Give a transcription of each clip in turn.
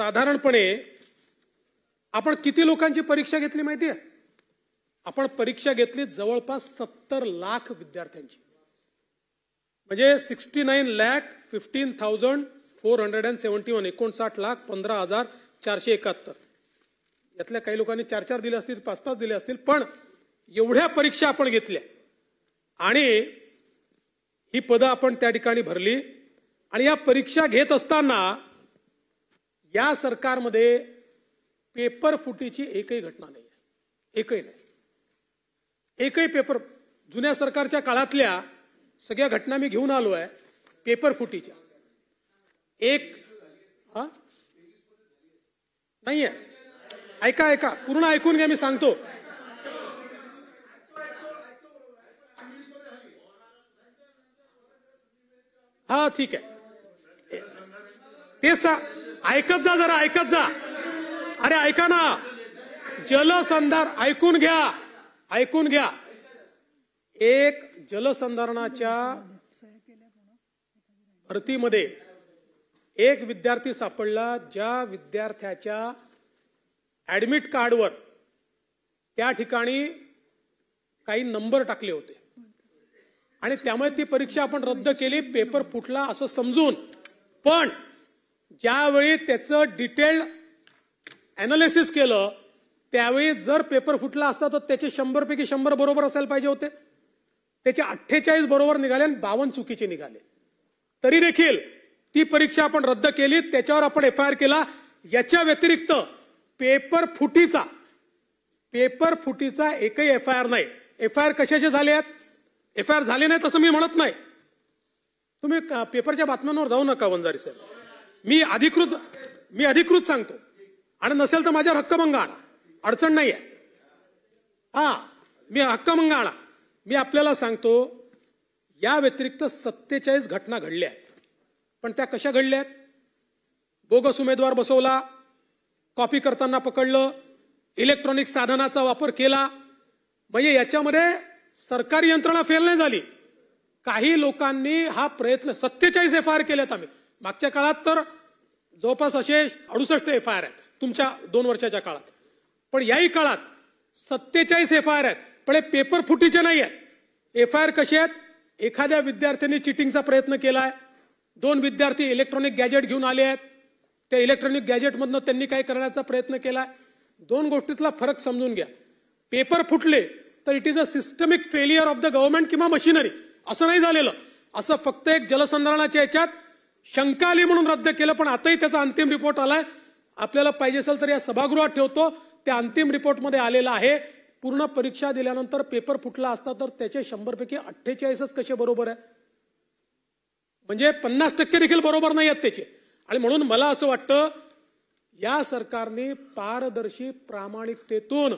साधारणपणे आपण किती लोकांची परीक्षा घेतली माहितीये आपण परीक्षा घेतली जवळपास सत्तर लाख विद्यार्थ्यांची म्हणजे sixty nine lakh fifteen thousand four hundred and seventy one एकोणसाठ लाख पंधरा हजार चारशे एकाहत्तर यातल्या काही लोकांनी चार चार दिले असतील पाच पाच दिले असतील पण एवढ्या परीक्षा आपण घेतल्या आणि ही पदं आपण त्या ठिकाणी भरली आणि या परीक्षा घेत असताना या सरकारमध्ये पेपर फुटीची एकही घटना नाही एकही नाही एकही पेपर जुन्या सरकारच्या काळातल्या सगळ्या घटना मी घेऊन आलो आहे पेपर फुटीच्या एक हा नाही आहे ऐका ऐका पूर्ण ऐकून घ्या मी सांगतो हा ठीक आहे ते सा ऐकत जा जरा ऐकत जा अरे ऐका ना जलसंधार ऐकून घ्या ऐकून घ्या एक जलसंधारणाच्या भरतीमध्ये एक विद्यार्थी सापडला ज्या विद्यार्थ्याच्या ऍडमिट कार्डवर त्या ठिकाणी काही नंबर टाकले होते आणि त्यामुळे ती परीक्षा आपण रद्द केली पेपर फुटला असं समजून पण ज्यावेळी त्याचं डिटेल्ड अनालिसिस केलं त्यावेळी जर पेपर फुटला असता तर त्याचे शंभरपैकी शंभर बरोबर असायला पाहिजे होते त्याचे अठ्ठेचाळीस बरोबर निघाले आणि बावन चुकीचे निघाले तरी देखील ती परीक्षा आपण रद्द केली त्याच्यावर आपण एफ आय आर केला याच्या व्यतिरिक्त पेपर फुटीचा पेपर फुटीचा एकही एफ आय आर नाही एफ आय आर कशाचे झाले आहेत एफ आय आर झाले नाही तसं मी म्हणत नाही तुम्ही पेपरच्या बातम्यांवर जाऊ नका वंजारी साहेब मी अधिकृत मी अधिकृत सांगतो आणि नसेल तर माझ्या हक्कभंग आणा अडचण नाही आहे हा मी हक्कभंग आणा मी आपल्याला सांगतो या व्यतिरिक्त सत्तेचाळीस घटना घडल्या आहेत पण त्या कशा घडल्या आहेत बोगस उमेदवार बसवला कॉपी करताना पकडलं इलेक्ट्रॉनिक साधनाचा वापर केला म्हणजे याच्यामध्ये सरकारी यंत्रणा फेल नाही झाली काही लोकांनी हा प्रयत्न सत्तेचाळीस एफ आय आर केल्यात आम्ही मागच्या काळात तर जवळपास असे अडुसष्ट एफ आय आर आहेत तुमच्या दोन वर्षाच्या काळात पण याही काळात सत्तेचाळीस एफ आय आर आहेत पण हे पेपर फुटीचे नाही आहेत एफ आय आर कसे आहेत एखाद्या विद्यार्थ्यांनी चिटिंगचा प्रयत्न केला आहे दोन विद्यार्थी इलेक्ट्रॉनिक गॅजेट घेऊन आले आहेत त्या इलेक्ट्रॉनिक गॅजेटमधनं त्यांनी काय करण्याचा प्रयत्न केला आहे दोन गोष्टीतला फरक समजून घ्या पेपर फुटले तर it is a systemic failure of the government किंवा मशिनरी असं नाही झालेलं असं फक्त एक जलसंधारणाच्या याच्यात शंका आली म्हणून रद्द केलं पण आताही त्याचा अंतिम रिपोर्ट आलाय आपल्याला पाहिजे असेल तर या सभागृहात ठेवतो त्या अंतिम रिपोर्टमध्ये आलेला आहे पूर्ण परीक्षा दिल्यानंतर पेपर फुटला असता तर त्याचे शंभरपैकी अठ्ठेचाळीसच कसे बरोबर आहे म्हणजे पन्नास टक्के देखील बरोबर नाही आहेत त्याचे आणि म्हणून मला असं वाटतं या सरकारने पारदर्शी प्रामाणिकतेतून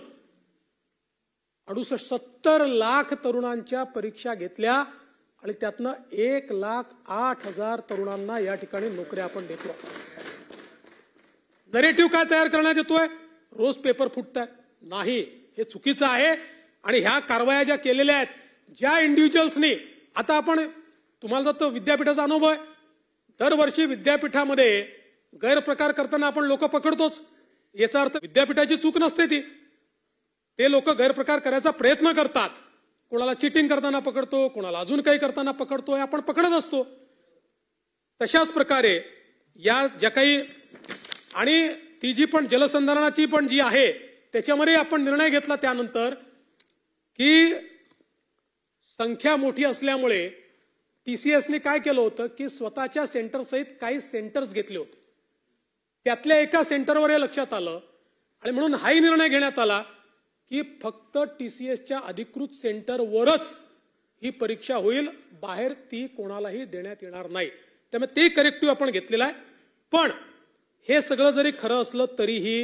अडुसष्ट सत्तर लाख तरुणांच्या परीक्षा घेतल्या आणि त्यातनं एक लाख आठ हजार तरुणांना या ठिकाणी नोकऱ्या आपण देतो नरेटिव्ह काय तयार करण्यात येतोय रोज पेपर फुटत नाही हे चुकीचं आहे आणि ह्या कारवाया ज्या केलेल्या आहेत ज्या इंडिव्हिज्युअल्सनी आता आपण तुम्हाला तर विद्यापीठाचा अनुभव आहे दरवर्षी विद्यापीठामध्ये गैरप्रकार करताना आपण लोक पकडतोच याचा अर्थ विद्यापीठाची चूक नसते ती ते लोक गैरप्रकार करायचा प्रयत्न करतात कोणाला चिटिंग करताना पकडतो कोणाला अजून काही करताना पकडतो आपण पकडत असतो तशाच प्रकारे या ज्या काही आणि ती जी पण जलसंधारणाची पण जी आहे त्याच्यामध्ये आपण निर्णय घेतला त्यानंतर की संख्या मोठी असल्यामुळे टीसीएसने काय केलं होतं की स्वतःच्या सेंटरसहित काही सेंटर्स घेतले होते त्यातल्या एका सेंटरवर हे लक्षात आलं आणि म्हणून हाही निर्णय घेण्यात आला की फक्त टीसीएसच्या अधिकृत सेंटरवरच ही परीक्षा होईल बाहेर ती कोणालाही देण्यात येणार नाही त्यामुळे ते करेक्टिव्ह आपण घेतलेला आहे पण हे सगळं जरी खरं असलं तरीही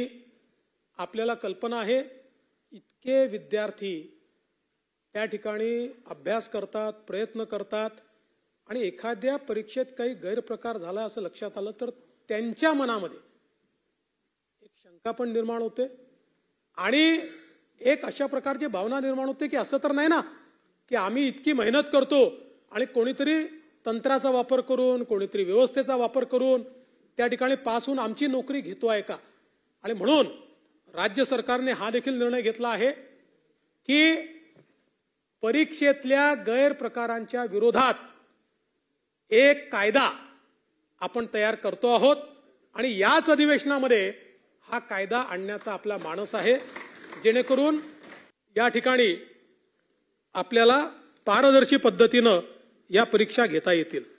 आपल्याला कल्पना आहे इतके विद्यार्थी त्या ठिकाणी अभ्यास करतात प्रयत्न करतात आणि एखाद्या परीक्षेत काही गैरप्रकार झाला असं लक्षात आलं तर त्यांच्या मनामध्ये एक शंका पण निर्माण होते आणि एक अशा प्रकारची भावना निर्माण होते की असं तर नाही ना की आम्ही इतकी मेहनत करतो आणि कोणीतरी तंत्राचा वापर करून कोणीतरी व्यवस्थेचा वापर करून त्या ठिकाणी पास होऊन आमची नोकरी घेतो आहे का आणि म्हणून राज्य सरकारने हा देखील निर्णय घेतला आहे की परीक्षेतल्या गैरप्रकारांच्या विरोधात एक कायदा आपण तयार करतो आहोत आणि याच अधिवेशनामध्ये हा कायदा आणण्याचा आपला मानस आहे जेणेकरून या ठिकाणी आपल्याला पारदर्शी पद्धतीनं या परीक्षा घेता येतील